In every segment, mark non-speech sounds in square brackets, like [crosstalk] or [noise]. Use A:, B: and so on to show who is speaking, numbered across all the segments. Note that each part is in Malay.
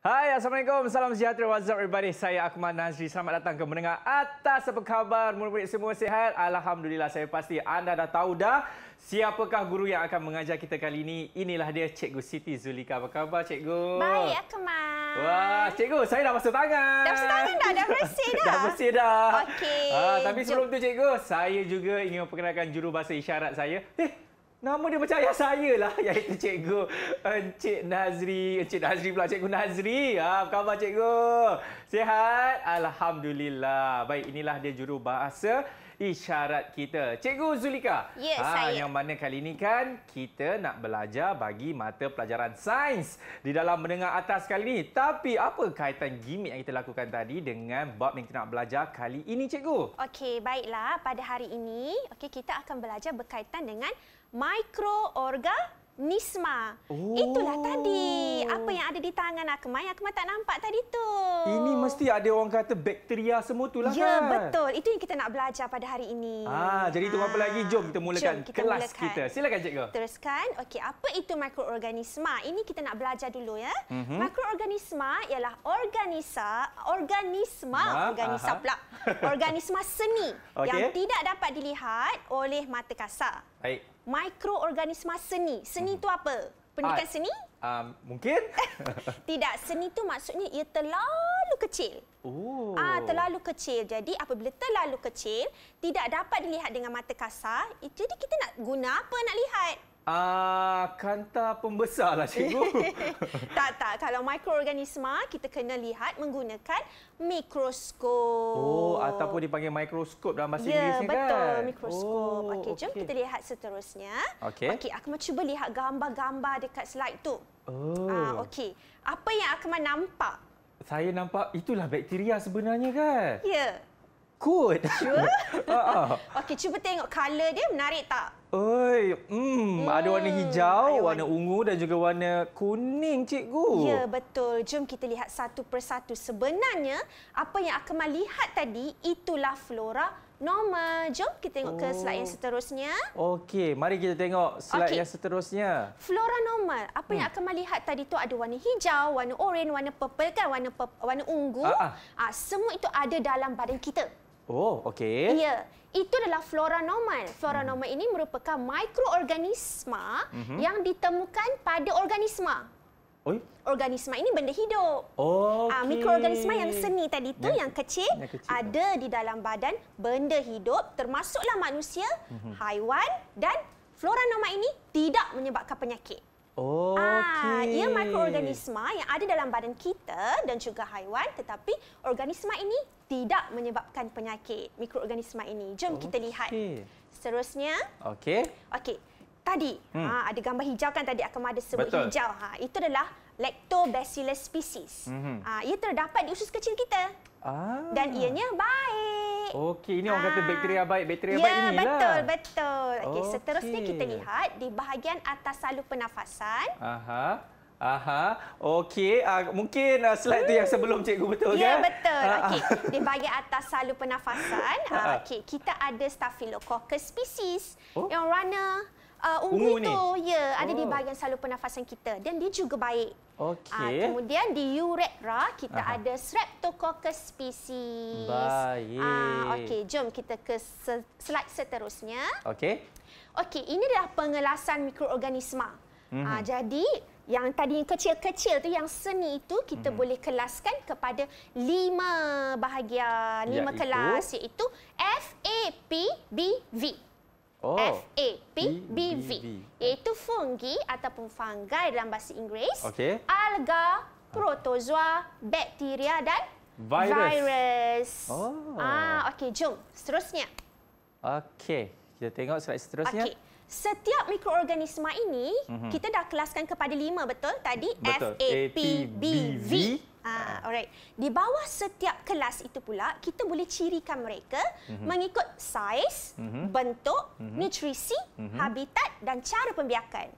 A: Hai, Assalamualaikum. Salam sejahtera. What's up everybody? Saya Akmal Nazri. Selamat datang ke mendengar Atas. Apa khabar? Murid-murid semua sihat? Alhamdulillah, saya pasti anda dah tahu dah siapakah guru yang akan mengajar kita kali ini. Inilah dia, Cikgu Siti Zulika. Apa khabar, Cikgu? Baik,
B: Akmal.
A: Wah, Cikgu, saya dah basuh tangan. Dah basuh tangan dah? Dah
B: bersih [laughs] dah? dah
A: bersih dah. Okey. Ah, tapi sebelum Jom. tu, Cikgu, saya juga ingin memperkenalkan jurubahasa isyarat saya. Eh, Nama dia macam ayah saya lah iaitu [laughs] Cikgu Encik eh, Nazri. Encik Nazri pula, Cikgu Nazri. Ah, apa khabar Cikgu? Sihat? Alhamdulillah. Baik, inilah dia juru bahasa isyarat kita. Cikgu Zulika. Ya, ha, saya. Yang mana kali ini kan kita nak belajar bagi mata pelajaran sains di dalam mendengar atas kali ini. Tapi apa kaitan gimmick yang kita lakukan tadi dengan bab yang kita nak belajar kali ini, cikgu?
B: Okey, baiklah. Pada hari ini, okay kita akan belajar berkaitan dengan mikroorganisme Nisma. Oh. Itulah tadi. Apa yang ada di tangan Akmal yang Akmal tak nampak tadi tu.
A: Ini mesti ada orang kata bakteria semua tu lah ya, kan. Ya, betul.
B: Itu yang kita nak belajar pada hari ini. Ah, jadi itu apa lagi?
A: Jom kita mulakan Jom kita kelas mulakan. kita. Silakan cikgu.
B: Teruskan. Okey, apa itu mikroorganisma? Ini kita nak belajar dulu ya. Mm -hmm. Mikroorganisma ialah organisa, organisma, ha, organisa pula. [laughs] Organisma seni okay. yang tidak dapat dilihat oleh mata kasar. Baik mikroorganisma seni. Seni hmm. apa? Pendidikan Art. seni?
A: Um, mungkin.
B: [laughs] Tidak, seni itu maksudnya ia terlalu kecil. Oh. Ah, terlalu kecil. Jadi apabila terlalu kecil, tidak dapat dilihat dengan mata kasar. Jadi kita nak guna apa nak lihat?
A: Uh, ah, kanta pembesar lah cikgu. [laughs]
B: tak, tak. Kalau mikroorganisma, kita kena lihat menggunakan mikroskop. Oh, ataupun
A: dipanggil mikroskop dalam bahasa ya, Inggeris betul, kan? Ya, betul.
B: Mikroskop. Oh, Okey, jom kita lihat seterusnya. Okey. Okey, aku mahu cuba lihat gambar-gambar dekat slide tu.
A: Oh. Ah,
B: Okey. Apa yang aku mahu nampak?
A: Saya nampak itulah bakteria sebenarnya kan? Ya. Yeah. Kut. Sure?
B: [laughs] Ah, ah. [laughs] Okey, cuba tengok color dia menarik tak?
A: Oi, mm, mm. ada warna hmm, hijau, Ayu, warna ungu dan juga warna kuning, cikgu. Ya,
B: betul. Jom kita lihat satu persatu. Sebenarnya, apa yang Akmal lihat tadi itulah flora normal. Jom kita tengok oh. ke slide yang oh. seterusnya.
A: Okey, mari kita tengok slide okay. yang seterusnya.
B: Flora normal. Apa hmm. yang Akmal lihat tadi tu ada warna hijau, warna oren, warna purple kan, warna warna ungu. Ah, ah. ah semua itu ada dalam badan kita.
A: Oh, okey.
B: Ya, itu adalah flora normal. Flora hmm. normal ini merupakan mikroorganisma hmm. yang ditemukan pada organisma. Oi? Organisma ini benda hidup.
A: Oh, ah, okay. uh, mikroorganisma yang seni
B: tadi tu yang, yang, kecil, yang kecil ada di dalam badan benda hidup termasuklah manusia, hmm. haiwan dan flora normal ini tidak menyebabkan penyakit.
A: Ah, Ia mikroorganisma
B: yang ada dalam badan kita dan juga haiwan tetapi organisma ini tidak menyebabkan penyakit mikroorganisma ini. Jom kita lihat. Seterusnya. Okey. Okey. Tadi hmm. ha, ada gambar hijau kan tadi akan ada sebut Betul. hijau. Ha, itu adalah Lactobacillus species. Hmm. Ha, ia terdapat di usus kecil kita. Ah. Dan ianya baik.
A: Okey, ini orang kata bakteria ah. baik. Bakteria ya, baik inilah. Ya, betul,
B: betul. Okey, okay. seterusnya kita lihat di bahagian atas salur pernafasan.
A: Aha. Aha. Okey, uh, mungkin uh, slide tu yang hmm. sebelum cikgu betul kan? Ya, kan? betul. Okey.
B: Di bahagian atas salur pernafasan, uh, [laughs] okey, kita ada Staphylococcus species oh? yang runner uh, ungu, ungu itu ni. ya ada di oh. bahagian saluran pernafasan kita dan dia juga baik. Okey. Uh, kemudian di urethra kita Aha. ada streptococcus species. Baik. Uh, okey, jom kita ke slide seterusnya. Okey. Okey, ini adalah pengelasan mikroorganisma. Mm-hmm. Uh, jadi yang tadi yang kecil-kecil tu yang seni itu kita mm-hmm. boleh kelaskan kepada lima bahagian, lima iaitu. kelas iaitu F A P B V. Oh. F A P B V iaitu fungi ataupun fungi dalam bahasa Inggeris. Okay. Alga, protozoa, bakteria dan virus. virus. Oh. Ah, okey, jom. Seterusnya.
A: Okey, kita tengok slide seterusnya. Okey.
B: Setiap mikroorganisma ini mm-hmm. kita dah kelaskan kepada lima, betul? Tadi F A P B V. Ah, ah, alright. Di bawah setiap kelas itu pula kita boleh cirikan mereka mm-hmm. mengikut saiz, mm-hmm. bentuk, mm-hmm. nutrisi, mm-hmm. habitat dan cara pembiakan.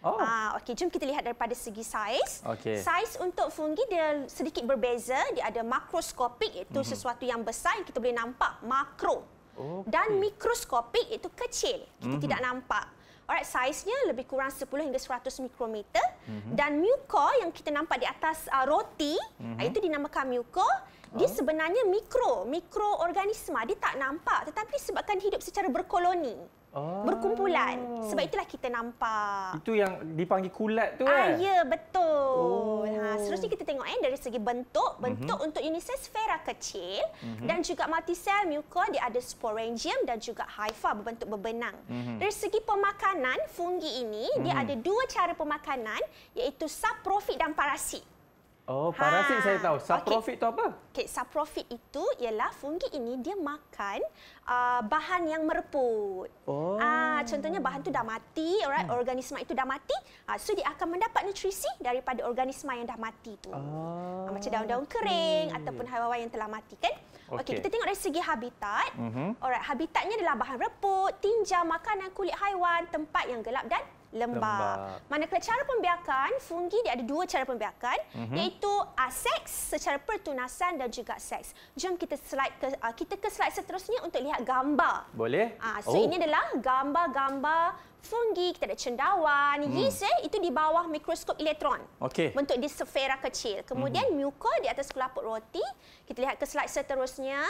B: Oh. Ah, okey, jom kita lihat daripada segi saiz. Okay. Saiz untuk fungi dia sedikit berbeza. Dia ada makroskopik iaitu mm-hmm. sesuatu yang besar yang kita boleh nampak, makro. Okay. Dan mikroskopik itu kecil. Kita mm-hmm. tidak nampak. Alright, saiznya lebih kurang 10 hingga 100 mikrometer. Mm-hmm. Dan muka yang kita nampak di atas uh, roti, mm-hmm. itu dinamakan muka. Dia oh. sebenarnya mikro, mikroorganisma. Dia tak nampak tetapi sebabkan hidup secara berkoloni. Oh. Berkumpulan. Sebab itulah kita nampak.
A: Itu yang dipanggil kulat tu kan? Ah, eh? ya,
B: betul. Ha, oh. Ha, seterusnya kita tengok eh, dari segi bentuk. Mhm. Bentuk uh-huh. untuk unicell sfera kecil. Uh-huh. Dan juga multicell muka dia ada sporangium dan juga hypha berbentuk berbenang. Uh-huh. Dari segi pemakanan, fungi ini uh-huh. dia ada dua cara pemakanan iaitu saprofit dan parasit.
A: Oh, parasit ha. saya tahu. Ha. Saprofit okay. apa?
B: Okay, saprofit itu ialah fungi ini dia makan uh, bahan yang mereput. Oh. Ah, uh, contohnya bahan tu dah mati, alright, hmm. organisma itu dah mati. Ah, uh, so dia akan mendapat nutrisi daripada organisma yang dah mati tu. Oh. Uh, macam daun-daun kering okay. ataupun haiwan yang telah mati kan? Okay. okay, kita tengok dari segi habitat. Mm-hmm. Alright, habitatnya adalah bahan reput, tinja, makanan kulit haiwan, tempat yang gelap dan lembap. Manakala cara pembiakan, fungi dia ada dua cara pembiakan mm-hmm. iaitu uh, seks secara pertunasan dan juga seks. Jom kita slide ke uh, kita ke slide seterusnya untuk lihat gambar.
A: Boleh? uh, so oh. ini adalah
B: gambar-gambar fungi kita ada cendawan, hmm. yeast eh itu di bawah mikroskop elektron. Okay. Bentuk di sfera kecil. Kemudian hmm mukor di atas kelopak roti. Kita lihat ke slide seterusnya.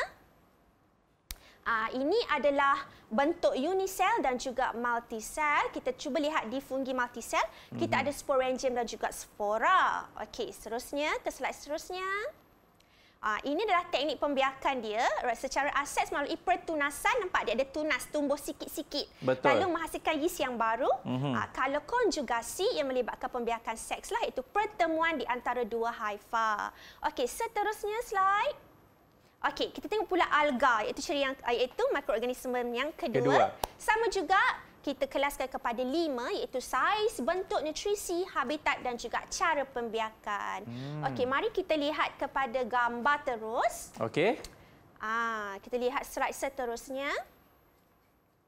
B: Uh, ini adalah bentuk unisel dan juga multisel. Kita cuba lihat di fungi multisel. Kita mm-hmm. ada sporangium dan juga spora. Okey, seterusnya. Ke slide seterusnya. Uh, ini adalah teknik pembiakan dia. Secara aset melalui pertunasan, nampak dia ada tunas tumbuh sikit-sikit. Lalu menghasilkan yeast yang baru. Mm-hmm. Uh, kalau konjugasi yang melibatkan pembiakan sekslah lah, itu pertemuan di antara dua haifa. Okey, seterusnya slide. Okey, kita tengok pula alga iaitu ciri yang ah, iaitu mikroorganisme yang kedua. kedua. Sama juga kita kelaskan kepada lima iaitu saiz, bentuk, nutrisi, habitat dan juga cara pembiakan. Hmm. Okey, mari kita lihat kepada gambar terus. Okey. Ah, kita lihat slide seterusnya.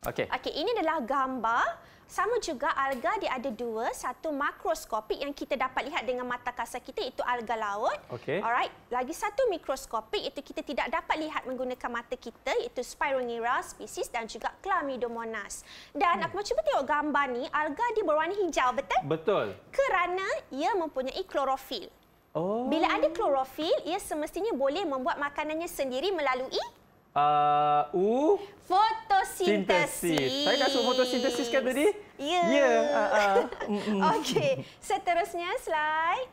B: Okey. Okey, ini adalah gambar sama juga alga dia ada dua, satu makroskopik yang kita dapat lihat dengan mata kasar kita itu alga laut. Okay. Alright. Lagi satu mikroskopik itu kita tidak dapat lihat menggunakan mata kita itu Spirongera species dan juga Chlamydomonas. Dan hmm. aku macam cuba tengok gambar ni, alga dia berwarna hijau, betul? Betul. Kerana ia mempunyai klorofil.
A: Oh. Bila ada
B: klorofil, ia semestinya boleh membuat makanannya sendiri melalui
A: Uh, U
B: fotosintesis. Saya dah suruh fotosintesis kan
A: tadi? Ya. Yeah. Ya. Yeah. Uh,
B: uh. [laughs] Okey, seterusnya slide.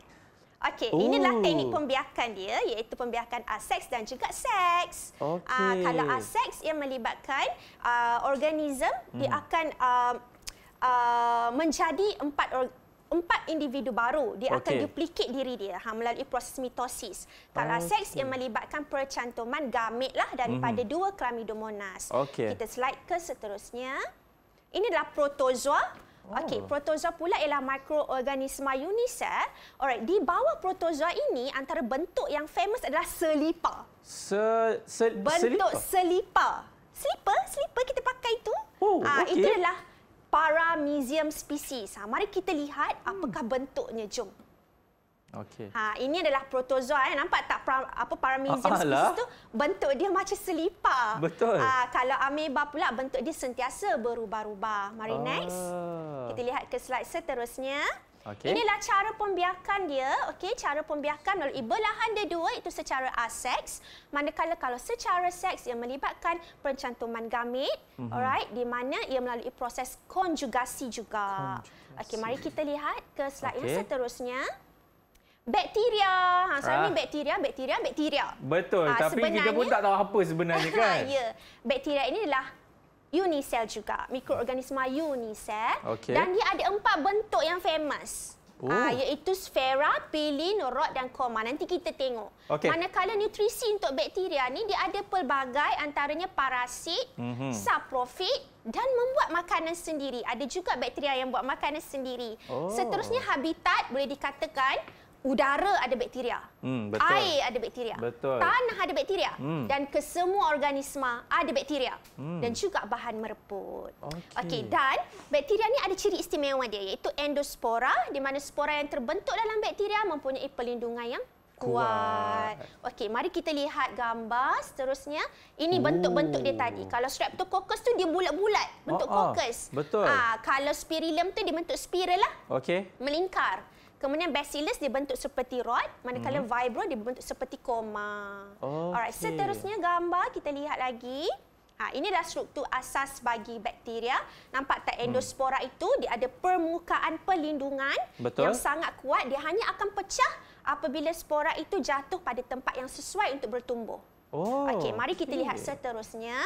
B: Okey, inilah oh. teknik pembiakan dia iaitu pembiakan aseks dan juga seks. Ah, okay. Uh, kalau aseks ia melibatkan uh, ah, organisme hmm. dia akan uh, uh, menjadi empat organ empat individu baru dia okay. akan duplikat diri dia ha melalui proses mitosis. Kalau okay. seks yang melibatkan percantuman gamet lah daripada mm-hmm. dua chlamydomonas. Okay. Kita slide ke seterusnya. Ini adalah protozoa. Oh. Okey, protozoa pula ialah mikroorganisma unicel. Alright, di bawah protozoa ini antara bentuk yang famous adalah selipa.
A: Se, se, bentuk
B: selipa. Selipa, selipa kita pakai oh, ah, itu. oh, ha, okay. itulah paramecium species. Ha, mari kita lihat hmm. apakah hmm. bentuknya. Jom. Okay. Ha, ini adalah protozoa. Eh. Nampak tak pra, apa paramecium ah, species itu? Bentuk dia macam selipar. Betul. Ha, kalau ameba pula, bentuk dia sentiasa berubah-ubah. Mari ah. next. Kita lihat ke slide seterusnya. Okay. Inilah cara pembiakan dia, okey, cara pembiakan melalui belahan dedua itu secara aseks, manakala kalau secara seks ia melibatkan percantuman gamit, mm-hmm. alright, di mana ia melalui proses konjugasi juga. Okey, mari kita lihat ke slide okay. yang seterusnya. Bakteria. Ha, ah. ini bakteria, bakteria, bakteria.
A: Betul, ha, tapi kita pun tak tahu apa sebenarnya [laughs] ha, kan? ya.
B: Bakteria ini adalah unicell juga mikroorganisma unicell okay. dan dia ada empat bentuk yang famous oh. Ah, iaitu sfera, pilin, rod dan koma. Nanti kita tengok. Okay. Manakala nutrisi untuk bakteria ni dia ada pelbagai antaranya parasit, mm-hmm. saprofit dan membuat makanan sendiri. Ada juga bakteria yang buat makanan sendiri. Oh. Seterusnya habitat boleh dikatakan Udara ada bakteria.
A: Hmm, betul. Air ada
B: bakteria. Betul. Tanah ada bakteria. Hmm. Dan kesemua organisma ada bakteria. Hmm. Dan juga bahan mereput. Okey. Okay, dan bakteria ni ada ciri istimewa dia iaitu endospora. Di mana spora yang terbentuk dalam bakteria mempunyai pelindungan yang kuat. kuat. Okey, mari kita lihat gambar seterusnya. Ini bentuk-bentuk dia tadi. Kalau streptococcus tu dia bulat-bulat bentuk oh, oh. kokus. Oh, Betul. Ha, kalau spirillum tu dia bentuk spiral lah. Okey. Melingkar. Kemudian bacillus dibentuk seperti rod, manakala hmm. vibro dibentuk seperti koma. Okay. Oh, Alright, seterusnya gambar kita lihat lagi. Ha, ini adalah struktur asas bagi bakteria. Nampak tak hmm. endospora hmm. itu dia ada permukaan pelindungan Betul. yang sangat kuat. Dia hanya akan pecah apabila spora itu jatuh pada tempat yang sesuai untuk bertumbuh.
A: Oh, Okey, mari kita okay. lihat
B: seterusnya.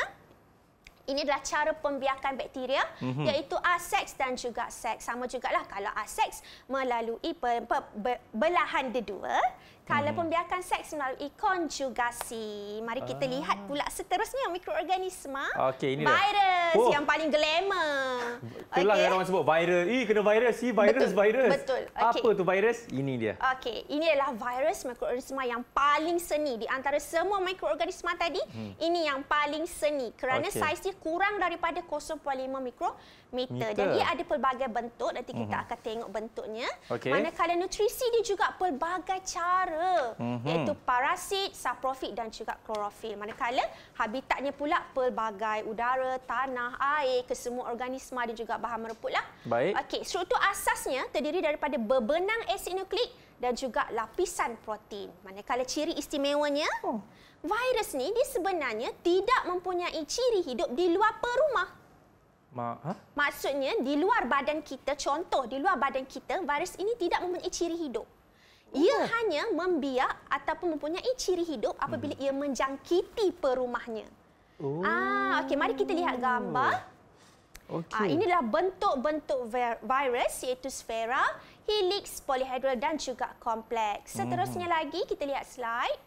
B: Ini adalah cara pembiakan bakteria mm-hmm. iaitu asex dan juga seks. Sama jugalah kalau asex melalui pe- pe- belahan dedua Kalaupun hmm. biarkan seks melalui konjugasi. Mari kita lihat ah. pula seterusnya mikroorganisma.
A: Okey, ini virus oh. yang
B: paling glamour. Itulah okay. yang orang
A: sebut virus. Ih, kena virus. Ih, virus, Betul. virus. Betul. Okay. Apa tu virus? Ini dia.
B: Okey, ini adalah virus mikroorganisma yang paling seni. Di antara semua mikroorganisma tadi, hmm. ini yang paling seni. Kerana okay. saiz kurang daripada 0.5 mikro meter. meter. Jadi ada pelbagai bentuk nanti kita mm-hmm. akan tengok bentuknya. Okay. Manakala nutrisi dia juga pelbagai cara mm-hmm. iaitu parasit, saprofit dan juga klorofil. Manakala habitatnya pula pelbagai udara, tanah, air, kesemua organisma dan juga bahan mereputlah. Baik. Okey, struktur asasnya terdiri daripada berbenang asid nukleik dan juga lapisan protein. Manakala ciri istimewanya, oh. virus ni dia sebenarnya tidak mempunyai ciri hidup di luar perumah. Ma ha? Maksudnya di luar badan kita, contoh di luar badan kita, virus ini tidak mempunyai ciri hidup. Ia oh. hanya membiak ataupun mempunyai ciri hidup apabila hmm. ia menjangkiti perumahnya. Oh. Ah, okay, mari kita lihat gambar. Okay. Ah, adalah bentuk-bentuk virus iaitu sfera, helix, polyhedral dan juga kompleks. Seterusnya hmm. lagi kita lihat slide.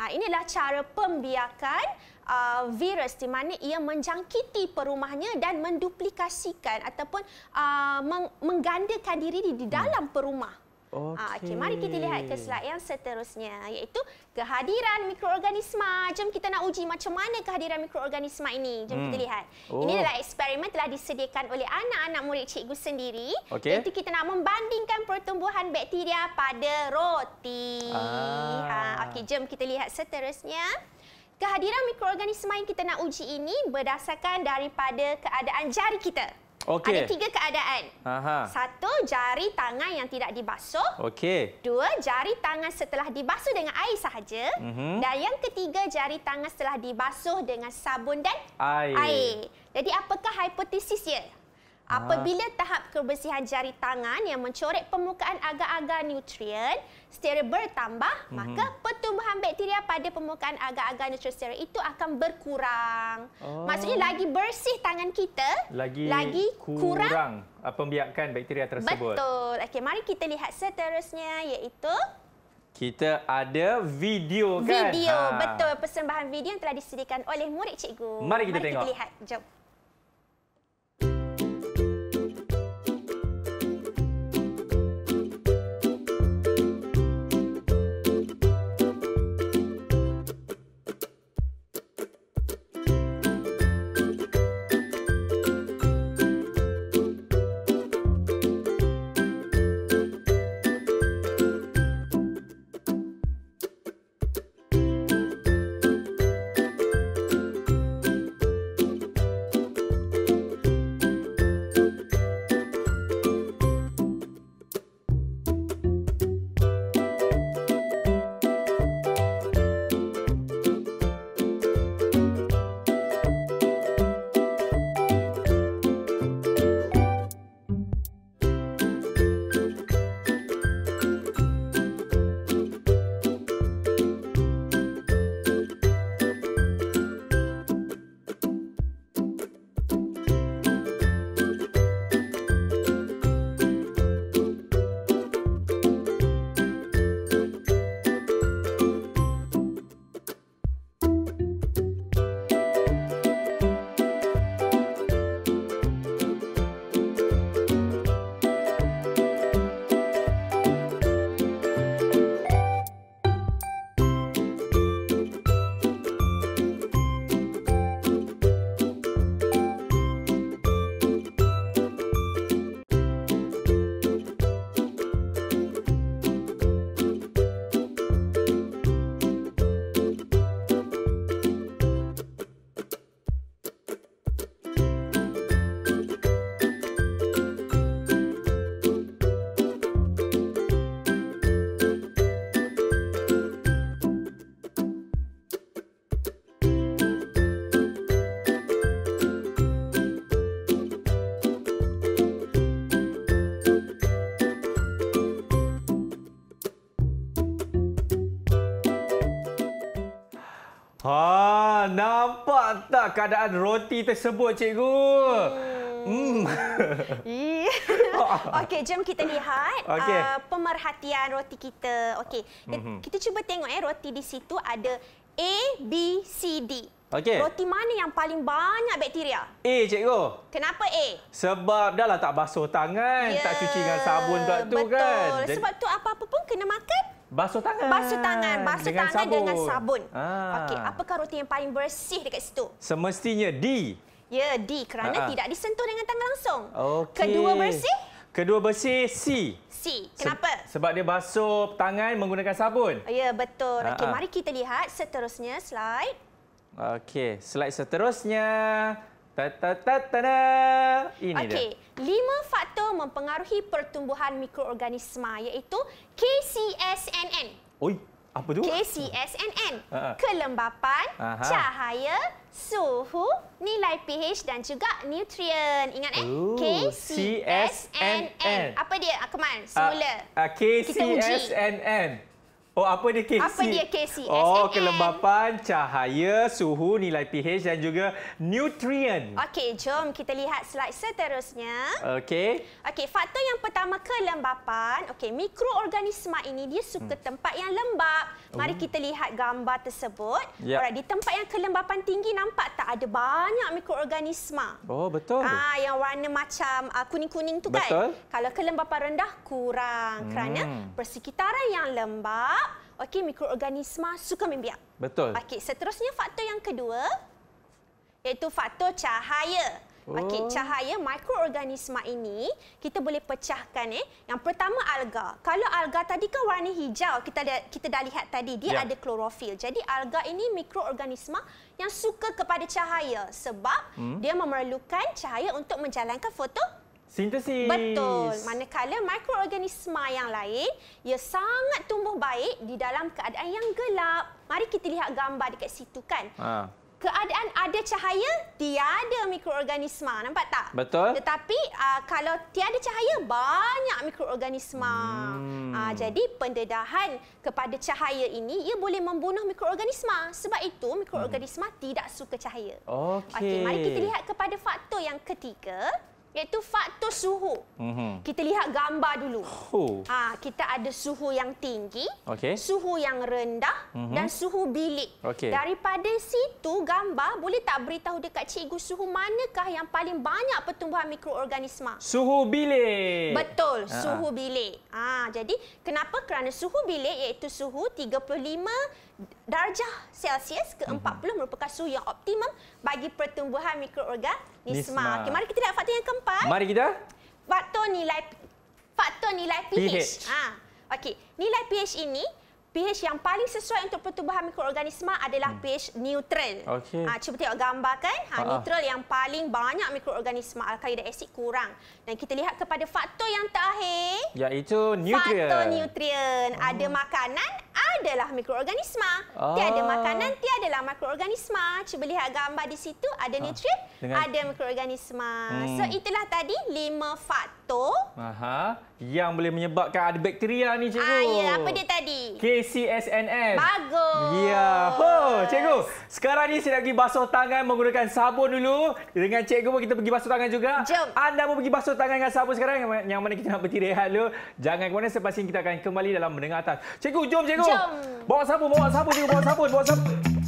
B: Ah, adalah cara pembiakan uh, virus di mana ia menjangkiti perumahnya dan menduplikasikan ataupun uh, meng- menggandakan diri di, di dalam perumah. Ah, hmm. Okey, okay, mari kita lihat ke slide yang seterusnya iaitu kehadiran mikroorganisma. Jom kita nak uji macam mana kehadiran mikroorganisma ini. Jom hmm. kita lihat. Oh. Ini adalah eksperimen telah disediakan oleh anak-anak murid cikgu sendiri. Okay. Iaitu kita nak membandingkan pertumbuhan bakteria pada roti. Ah. Ha, okey, jom kita lihat seterusnya kehadiran mikroorganisma yang kita nak uji ini berdasarkan daripada keadaan jari kita. Okay. Ada tiga keadaan. Aha. Satu, jari tangan yang tidak dibasuh. Okay. Dua, jari tangan setelah dibasuh dengan air sahaja. Mm -hmm. Dan yang ketiga, jari tangan setelah dibasuh dengan sabun dan
A: air. air.
B: Jadi apakah hipotesisnya? Apabila tahap kebersihan jari tangan yang mencorek permukaan agar-agar nutrien steril bertambah, mm-hmm. maka pertumbuhan bakteria pada permukaan agar-agar nutrien steril itu akan berkurang.
A: Oh. Maksudnya lagi
B: bersih tangan kita, lagi, lagi kurang, kurang
A: ah, pembiakan bakteria tersebut.
B: Betul. Okay, mari kita lihat seterusnya iaitu
A: kita ada video kan? Video, ha. betul.
B: Persembahan video yang telah disediakan oleh murid cikgu. Mari kita mari tengok. Mari kita lihat. Jom.
A: inilah keadaan roti tersebut, cikgu. Oh. Hmm.
B: Mm. [laughs] Okey, jom kita lihat okay. uh, pemerhatian roti kita. Okey. Mm -hmm. Kita cuba tengok eh roti di situ ada A, B, C, D. Okay. Roti mana yang paling banyak bakteria?
A: A, cikgu.
B: Kenapa A?
A: Sebab dah lah tak basuh tangan, yeah. tak ya, cuci dengan sabun dekat tu kan. Betul. Sebab
B: tu apa-apa pun kena makan
A: Basuh tangan. Basuh tangan. Basuh dengan tangan sabun. dengan sabun. Ah. Okey, apakah
B: roti yang paling bersih dekat situ?
A: Semestinya D.
B: Ya, D kerana Aa. Ah, ah. tidak disentuh dengan tangan langsung.
A: Okay. Kedua bersih? Kedua bersih C.
B: C. Kenapa? Se
A: sebab dia basuh tangan menggunakan sabun.
B: Ya, betul. Okey, mari kita lihat seterusnya slide.
A: Okey, slide seterusnya. Ta ta ta ta da. Ini okay. dia. Okey,
B: lima faktor mempengaruhi pertumbuhan mikroorganisma iaitu KCSNN.
A: Oi, apa tu?
B: KCSNN. Uh-huh. Kelembapan, uh cahaya, suhu, nilai pH dan juga nutrien. Ingat eh? Oh,
A: KCSNN.
B: Apa dia? Akmal, ah, ah, semula.
A: Uh, ah, KCSNN. Oh, apa dia KC? Apa dia KC? Oh, kelembapan, cahaya, suhu, nilai pH dan juga nutrien.
B: Okey, jom kita lihat slide seterusnya. Okey. Okey, faktor yang pertama kelembapan. Okey, mikroorganisma ini dia suka hmm. tempat yang lembap. Mari kita lihat gambar tersebut. Ya. Alright, di tempat yang kelembapan tinggi nampak tak ada banyak mikroorganisma.
A: Oh, betul. Ah,
B: yang warna macam ah, kuning-kuning tu kan? betul. kan. Kalau kelembapan rendah kurang hmm. kerana persekitaran yang lembap, okey mikroorganisma suka membiak. Betul. Okey, seterusnya faktor yang kedua iaitu faktor cahaya. Oh. Okey, cahaya mikroorganisma ini kita boleh pecahkan eh. Yang pertama alga. Kalau alga tadi kan warna hijau, kita dah, kita dah lihat tadi dia ya. ada klorofil. Jadi alga ini mikroorganisma yang suka kepada cahaya sebab hmm. dia memerlukan cahaya untuk menjalankan foto
A: Sintesis. Betul.
B: Manakala mikroorganisma yang lain, ia sangat tumbuh baik di dalam keadaan yang gelap. Mari kita lihat gambar dekat situ kan. Ha keadaan ada cahaya, tiada mikroorganisma. Nampak tak? Betul. Tetapi uh, kalau tiada cahaya, banyak mikroorganisma. Hmm. Uh, jadi pendedahan kepada cahaya ini, ia boleh membunuh mikroorganisma. Sebab itu mikroorganisma hmm. tidak suka cahaya. Okey. Okay, mari kita lihat kepada faktor yang ketiga iaitu faktor suhu. Mm-hmm. Kita lihat gambar dulu. Ha, kita ada suhu yang tinggi, okay. suhu yang rendah mm-hmm. dan suhu bilik. Okay. Daripada situ gambar boleh tak beritahu dekat cikgu suhu manakah yang paling banyak pertumbuhan mikroorganisma?
A: Suhu bilik. Betul, ha. suhu uh-huh.
B: bilik. Ha, jadi kenapa? Kerana suhu bilik iaitu suhu 35 darjah Celsius ke-40 mm-hmm. merupakan suhu yang optimum bagi pertumbuhan mikroorganisma. Okey, mari kita lihat faktor yang keempat. Mari kita. Faktor nilai faktor nilai pH. pH. Ha. Okey, nilai pH ini pH yang paling sesuai untuk pertumbuhan mikroorganisma adalah hmm. pH neutral. Okay. Ha, cuba tengok gambar kan. Ha, ha, ha, neutral yang paling banyak mikroorganisma alkali dan asid kurang. Dan kita lihat kepada faktor yang terakhir.
A: Iaitu nutrien. Faktor
B: nutrien. Oh. Ada hmm. makanan adalah mikroorganisma. Ah. Tiada makanan, tiada tiadalah mikroorganisma. Cuba lihat gambar di situ, ada ah. nutrien, Dengan... ada mikroorganisma. Hmm. So itulah tadi lima faktor.
A: Aha yang boleh menyebabkan ada bakteria ni cikgu. Ah, ya, apa dia tadi? KCSNS.
B: Bagus. Ya. Ho, cikgu,
A: sekarang ni saya nak pergi basuh tangan menggunakan sabun dulu. Dengan cikgu pun kita pergi basuh tangan juga. Jom. Anda pun pergi basuh tangan dengan sabun sekarang yang mana kita nak bertirik dulu. Jangan ke mana selepas ini kita akan kembali dalam mendengar atas. Cikgu, jom cikgu. Jom. Bawa sabun, bawa sabun, cikgu, bawa sabun, bawa sabun.